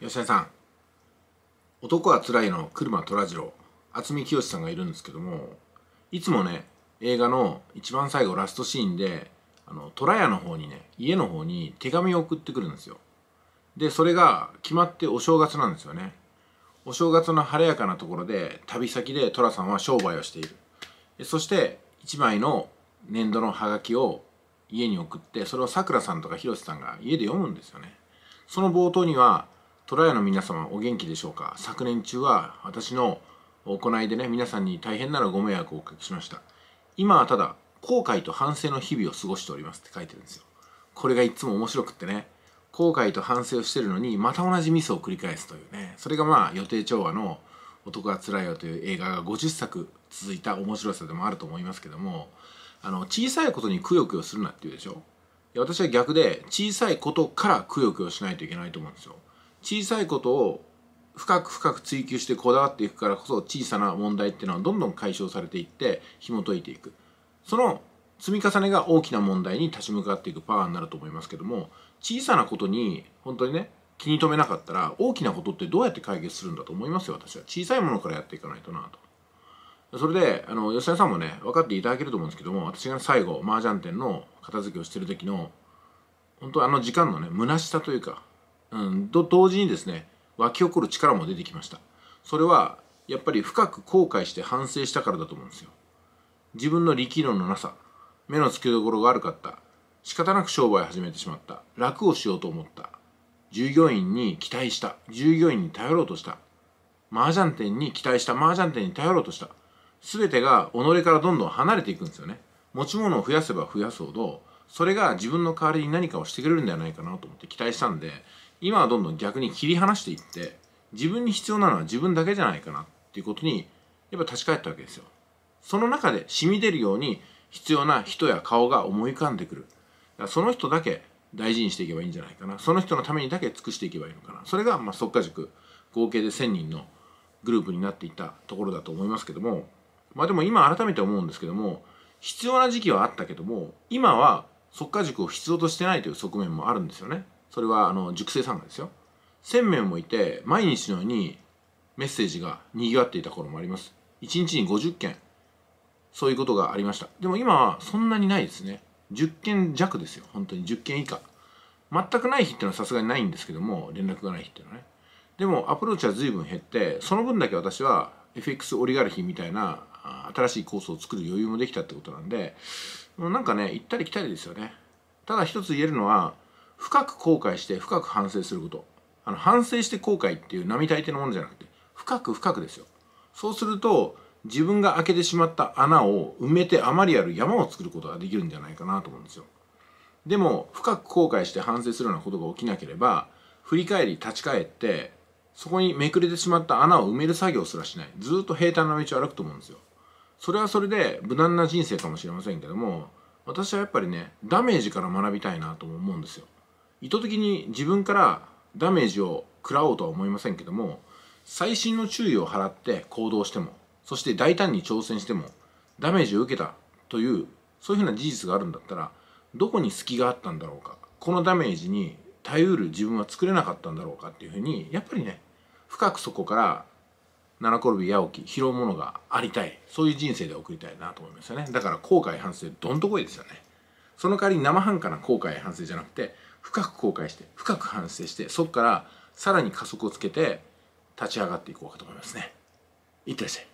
吉田さん「男はつらい」の車虎次郎渥美清さんがいるんですけどもいつもね映画の一番最後ラストシーンであの虎屋の方にね家の方に手紙を送ってくるんですよでそれが決まってお正月なんですよねお正月の晴れやかなところで旅先で虎さんは商売をしているそして1枚の粘土のハガキを家に送ってそれをさくらさんとかひろしさんが家で読むんですよねその冒頭にはトラヤの皆様お元気でしょうか昨年中は私の行いでね皆さんに大変ならご迷惑をおかけしました今はただ後悔と反省の日々を過ごしておりますって書いてるんですよこれがいつも面白くってね後悔と反省をしてるのにまた同じミスを繰り返すというねそれがまあ予定調和の「男はつらいよ」という映画が50作続いた面白さでもあると思いますけどもあの小さいことにくよくよするなっていうでしょいや私は逆で小さいことからくよくよしないといけないと思うんですよ小さいことを深く深く追求してこだわっていくからこそ小さな問題っていうのはどんどん解消されていって紐解いていくその積み重ねが大きな問題に立ち向かっていくパワーになると思いますけども小さなことに本当にね気に留めなかったら大きなことってどうやって解決するんだと思いますよ私は小さいものからやっていかないとなとそれであの吉田さんもね分かっていただけると思うんですけども私が最後麻雀店の片付けをしてる時の本当あの時間のね虚しさというかうん、と同時にですね湧き起こる力も出てきましたそれはやっぱり深く後悔して反省したからだと思うんですよ自分の力量のなさ目の付けどころが悪かった仕方なく商売を始めてしまった楽をしようと思った従業員に期待した従業員に頼ろうとした麻雀店に期待した麻雀店に頼ろうとした全てが己からどんどん離れていくんですよね持ち物を増やせば増やすほどそれが自分の代わりに何かをしてくれるんではないかなと思って期待したんで今はどんどん逆に切り離していって自分に必要なのは自分だけじゃないかなっていうことにやっぱ立ち返ったわけですよその中で染み出るように必要な人や顔が思い浮かんでくるその人だけ大事にしていけばいいんじゃないかなその人のためにだけ尽くしていけばいいのかなそれがまあ即果塾合計で1,000人のグループになっていたところだと思いますけどもまあでも今改めて思うんですけども必要な時期はあったけども今は即果塾を必要としてないという側面もあるんですよね。それはあの熟成んがですよ1000名もいて毎日のようにメッセージがにぎわっていた頃もあります1日に50件そういうことがありましたでも今はそんなにないですね10件弱ですよ本当に10件以下全くない日っていうのはさすがにないんですけども連絡がない日っていうのはねでもアプローチは随分減ってその分だけ私は FX オリガルヒみたいな新しいコースを作る余裕もできたってことなんでなんかね行ったり来たりですよねただ一つ言えるのは深く後悔して深く反省することあの反省して後悔っていう並大抵のものじゃなくて深く深くですよそうすると自分が開けてしまった穴を埋めて余りある山を作ることができるんじゃないかなと思うんですよでも深く後悔して反省するようなことが起きなければ振り返り立ち返ってそこにめくれてしまった穴を埋める作業すらしないずっと平坦な道を歩くと思うんですよそれはそれで無難な人生かもしれませんけども私はやっぱりねダメージから学びたいなとも思うんですよ意図的に自分からダメージを食らおうとは思いませんけども細心の注意を払って行動してもそして大胆に挑戦してもダメージを受けたというそういうふうな事実があるんだったらどこに隙があったんだろうかこのダメージに耐えうる自分は作れなかったんだろうかっていうふうにやっぱりね深くそこから七転び八起き拾うものがありたいそういう人生で送りたいなと思いますよねだから後悔反省どんとこいですよねその代わり生半可な後悔反省じゃなくて深く後悔して深く反省してそこからさらに加速をつけて立ち上がっていこうかと思いますねいってらっしゃい